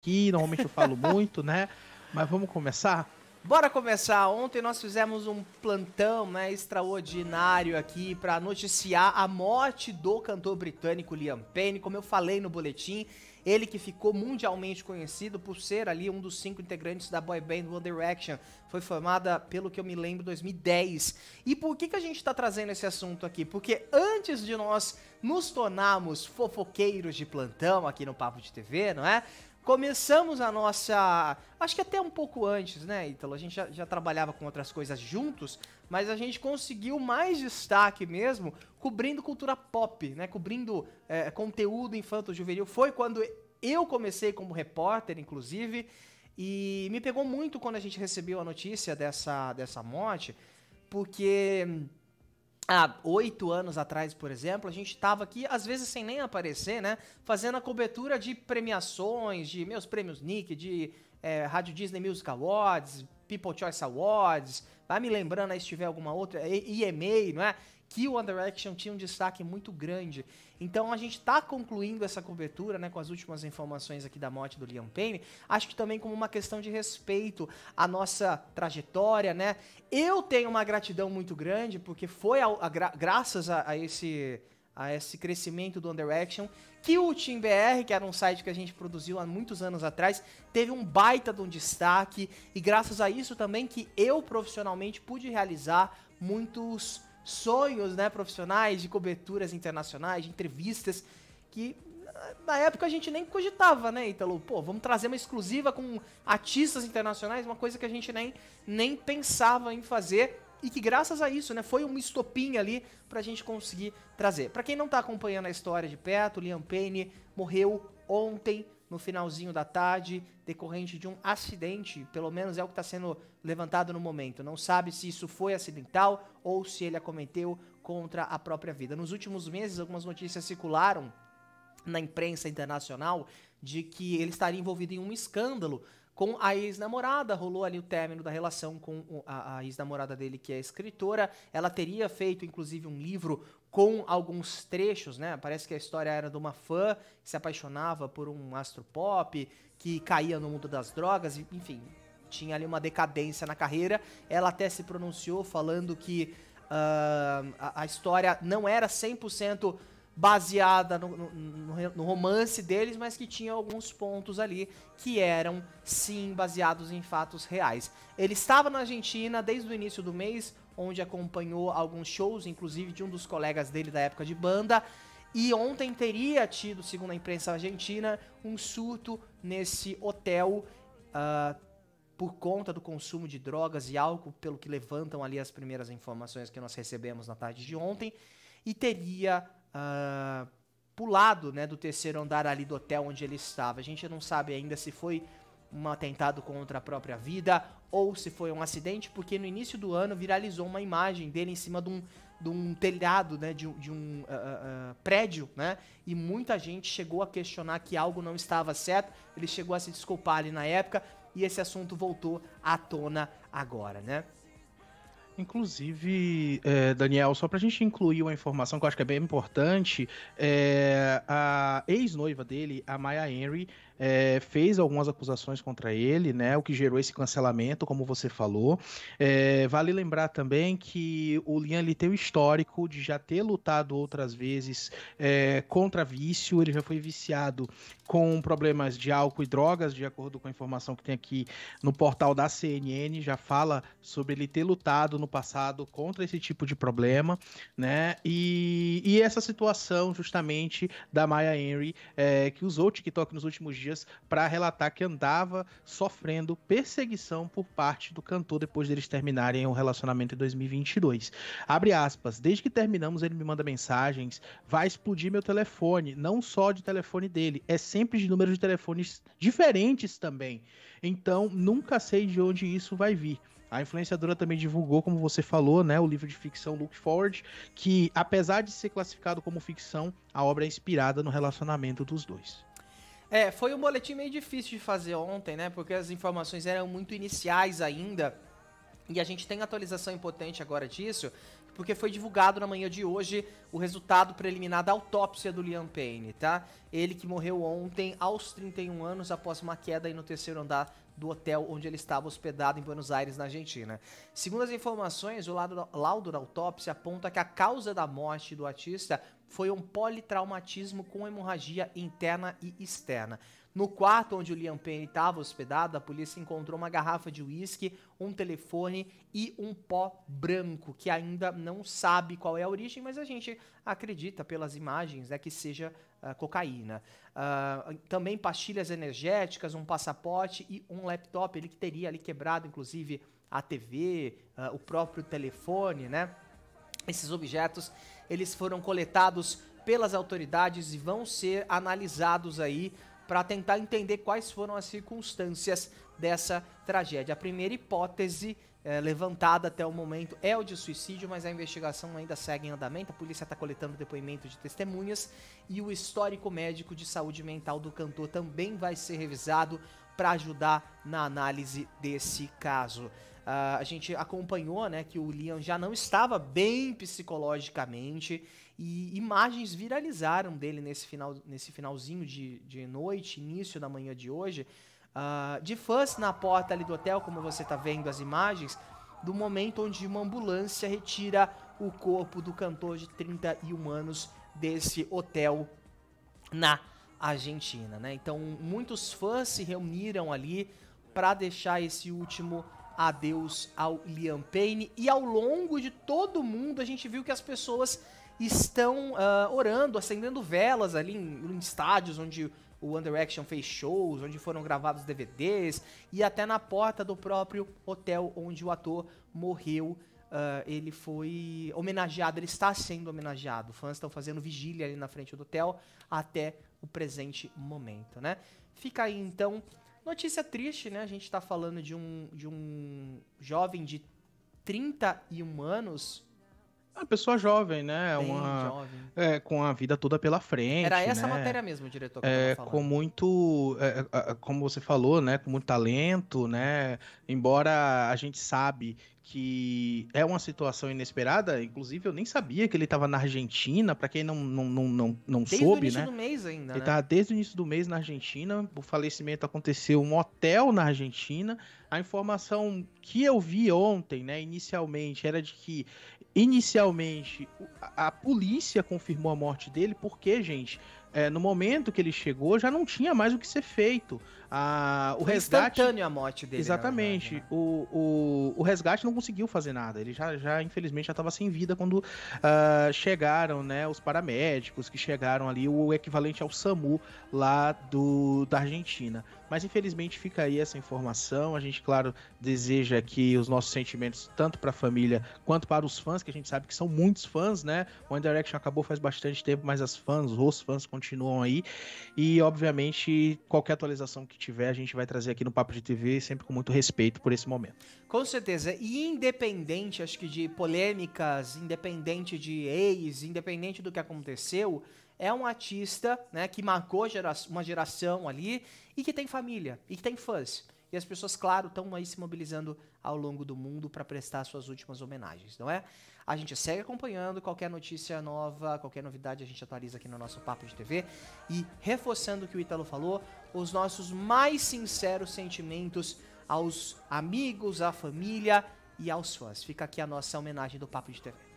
aqui, normalmente eu falo muito, né? Mas vamos começar? Bora começar. Ontem nós fizemos um plantão né, extraordinário aqui para noticiar a morte do cantor britânico Liam Payne. Como eu falei no boletim, ele que ficou mundialmente conhecido por ser ali um dos cinco integrantes da boy band One Direction, foi formada pelo que eu me lembro 2010. E por que que a gente está trazendo esse assunto aqui? Porque antes de nós nos tornarmos fofoqueiros de plantão aqui no Papo de TV, não é? começamos a nossa. Acho que até um pouco antes, né, Ítalo? A gente já, já, trabalhava com outras coisas juntos, mas a gente conseguiu mais destaque mesmo cobrindo cultura pop, né? Cobrindo é, conteúdo infanto-juvenil. Foi quando eu comecei como repórter, inclusive, e me pegou muito quando a gente recebeu a notícia dessa, dessa morte, porque há oito anos atrás, por exemplo, a gente estava aqui, às vezes sem nem aparecer, né? Fazendo a cobertura de premiações, de meus prêmios Nick, de é, Rádio Disney Music Awards, People Choice Awards, vai me lembrando aí se tiver alguma outra, EMA, não é? Que o Under Action tinha um destaque muito grande. Então a gente está concluindo essa cobertura né, com as últimas informações aqui da morte do Liam Payne. Acho que também como uma questão de respeito à nossa trajetória, né? Eu tenho uma gratidão muito grande, porque foi a, a graças a, a esse a esse crescimento do Under Action, que o Team BR, que era um site que a gente produziu há muitos anos atrás, teve um baita de um destaque e graças a isso também que eu profissionalmente pude realizar muitos sonhos, né, profissionais de coberturas internacionais, de entrevistas que ah, na época a gente nem cogitava, né, Ítalo? Pô, vamos trazer uma exclusiva com artistas internacionais, uma coisa que a gente nem, nem pensava em fazer e que graças a isso, né, foi uma estopim ali pra gente conseguir trazer. Para quem não tá acompanhando a história de perto, Liam Payne morreu ontem no finalzinho da tarde, decorrente de um acidente, pelo menos é o que está sendo levantado no momento. Não sabe se isso foi acidental ou se ele acometeu contra a própria vida. Nos últimos meses, algumas notícias circularam na imprensa internacional de que ele estaria envolvido em um escândalo com a ex-namorada. Rolou ali o término da relação com a, a ex-namorada dele, que é escritora. Ela teria feito, inclusive, um livro com alguns trechos, né? Parece que a história era de uma fã que se apaixonava por um astro pop, que caía no mundo das drogas, enfim, tinha ali uma decadência na carreira. Ela até se pronunciou falando que uh, a, a história não era 100% baseada no, no, no, romance deles, mas que tinha alguns pontos ali que eram sim baseados em fatos reais. Ele estava na Argentina desde o início do mês, onde acompanhou alguns shows, inclusive de um dos colegas dele da época de banda. E ontem teria tido, segundo a imprensa argentina, um surto nesse hotel. Uh, por conta do consumo de drogas e álcool, pelo que levantam ali as primeiras informações que nós recebemos na tarde de ontem, e teria uh, ah, pulado né, do terceiro andar ali do hotel onde ele estava. A gente não sabe ainda se foi um atentado contra a própria vida ou se foi um acidente, porque no início do ano viralizou uma imagem dele em cima de um, de um telhado, né, de, de um uh, uh, prédio, né, e muita gente chegou a questionar que algo não estava certo. Ele chegou a se desculpar ali na época e esse assunto voltou à tona agora, né? Inclusive, é, Daniel, só para a gente incluir uma informação que eu acho que é bem importante, é, a ex-noiva dele, a Maya Henry, é, fez algumas acusações contra ele, né, o que gerou esse cancelamento, como você falou. É, vale lembrar também que o Lian ele tem o histórico de já ter lutado outras vezes é, contra vício, ele já foi viciado com problemas de álcool e drogas, de acordo com a informação que tem aqui no portal da CNN, já fala sobre ele ter lutado no passado contra esse tipo de problema, né? E, e essa situação justamente da Maya Henry, é, que usou o TikTok nos últimos dias dias para relatar que andava sofrendo perseguição por parte do cantor depois deles terminarem o relacionamento em 2022. Abre aspas, desde que terminamos ele me manda mensagens, vai explodir meu telefone, não só de telefone dele, é sempre de números de telefones diferentes também. Então, nunca sei de onde isso vai vir. A influenciadora também divulgou, como você falou, né, o livro de ficção Look Forward, que apesar de ser classificado como ficção, a obra é inspirada no relacionamento dos dois. É, foi um boletim meio difícil de fazer ontem, né? Porque as informações eram muito iniciais ainda. E a gente tem atualização importante agora disso, porque foi divulgado na manhã de hoje o resultado preliminar da autópsia do Liam Payne, tá? Ele que morreu ontem aos 31 anos após uma queda no terceiro andar do hotel onde ele estava hospedado em Buenos Aires, na Argentina. Segundo as informações, o laudo da autópsia aponta que a causa da morte do artista foi um politraumatismo com hemorragia interna e externa. No quarto onde o Liam Payne estava hospedado, a polícia encontrou uma garrafa de uísque, um telefone e um pó branco, que ainda não sabe qual é a origem, mas a gente acredita pelas imagens né, que seja cocaína. Uh, também pastilhas energéticas, um passaporte e um laptop. Ele que teria ali quebrado, inclusive, a TV, ah, o próprio telefone, né? Esses objetos, eles foram coletados pelas autoridades e vão ser analisados aí para tentar entender quais foram as circunstâncias dessa tragédia. A primeira hipótese é, levantada até o momento é o de suicídio, mas a investigação ainda segue em andamento. A polícia está coletando depoimento de testemunhas e o histórico médico de saúde mental do cantor também vai ser revisado para ajudar na análise desse caso. Uh, a gente acompanhou né, que o Liam já não estava bem psicologicamente e imagens viralizaram dele nesse, final, nesse finalzinho de, de noite, início da manhã de hoje uh, de fãs na porta ali do hotel, como você está vendo as imagens, do momento onde uma ambulância retira o corpo do cantor de 31 anos desse hotel na Argentina, né? Então, muitos fãs se reuniram ali para deixar esse último adeus ao Liam Payne e ao longo de todo o mundo a gente viu que as pessoas estão uh, orando, acendendo velas ali em, em estádios onde o Under Action fez shows, onde foram gravados DVDs e até na porta do próprio hotel onde o ator morreu. Uh, ele foi homenageado, ele está sendo homenageado. Fãs estão fazendo vigília ali na frente do hotel até o presente momento, né? Fica aí então notícia triste, né? A gente está falando de um, de um jovem de 31 anos uma pessoa jovem, né? Bem uma jovem. É, com a vida toda pela frente. Era essa né? matéria mesmo, diretor. é, com muito, é, é, é, como você falou, né? Com muito talento, né? Embora a gente sabe que é uma situação inesperada. Inclusive, eu nem sabia que ele estava na Argentina. Para quem não, não, não, não, não desde soube, né? Desde o início né? do mês ainda. Ele estava né? Tá desde o início do mês na Argentina. O falecimento aconteceu em um hotel na Argentina. A informação que eu vi ontem, né, inicialmente, era de que inicialmente a polícia confirmou a morte dele, porque, gente, é, no momento que ele chegou, já não tinha mais o que ser feito. Ah, o Foi resgate. Instantâneo a morte dele. Exatamente. Verdade, né? o, o, o resgate não conseguiu fazer nada. Ele já, já infelizmente, já estava sem vida quando uh, chegaram né, os paramédicos, que chegaram ali, o equivalente ao SAMU lá do, da Argentina. Mas infelizmente fica aí essa informação. A gente, claro, deseja que os nossos sentimentos, tanto para a família quanto para os fãs, que a gente sabe que são muitos fãs, né? One Direction acabou faz bastante tempo, mas as fãs, os fãs continuam aí. E, obviamente, qualquer atualização que tiver, a gente vai trazer aqui no Papo de TV, sempre com muito respeito por esse momento. Com certeza. E independente, acho que de polêmicas, independente de ex, independente do que aconteceu, é um artista né, que marcou gera uma geração ali e que tem família e que tem fãs. E as pessoas, claro, estão aí se mobilizando ao longo do mundo para prestar suas últimas homenagens, não é? A gente segue acompanhando qualquer notícia nova, qualquer novidade a gente atualiza aqui no nosso Papo de TV. E reforçando o que o Ítalo falou, os nossos mais sinceros sentimentos aos amigos, à família e aos fãs. Fica aqui a nossa homenagem do Papo de TV.